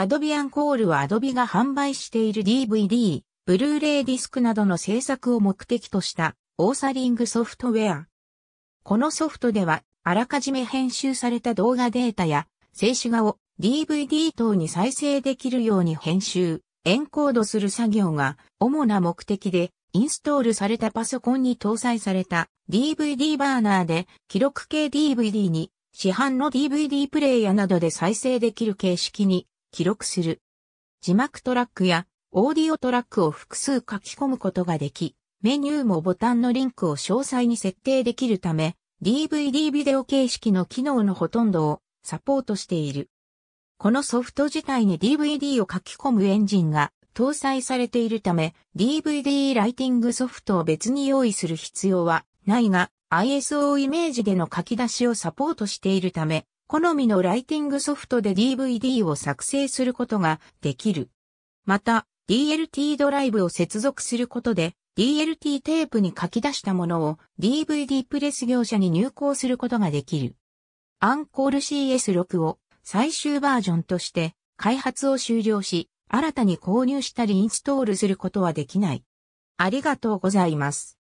アドビアンコールはアドビが販売している DVD、ブルーレイディスクなどの制作を目的としたオーサリングソフトウェア。このソフトでは、あらかじめ編集された動画データや静止画を DVD 等に再生できるように編集、エンコードする作業が主な目的で、インストールされたパソコンに搭載された DVD バーナーで記録系 DVD に市販の DVD プレイヤーなどで再生できる形式に記録する。字幕トラックやオーディオトラックを複数書き込むことができ、メニューもボタンのリンクを詳細に設定できるため、DVD ビデオ形式の機能のほとんどをサポートしている。このソフト自体に DVD を書き込むエンジンが搭載されているため、DVD ライティングソフトを別に用意する必要はないが、ISO イメージでの書き出しをサポートしているため、好みのライティングソフトで DVD を作成することができる。また、DLT ドライブを接続することで、DLT テープに書き出したものを DVD プレス業者に入稿することができる。アンコール CS6 を最終バージョンとして開発を終了し、新たに購入したりインストールすることはできない。ありがとうございます。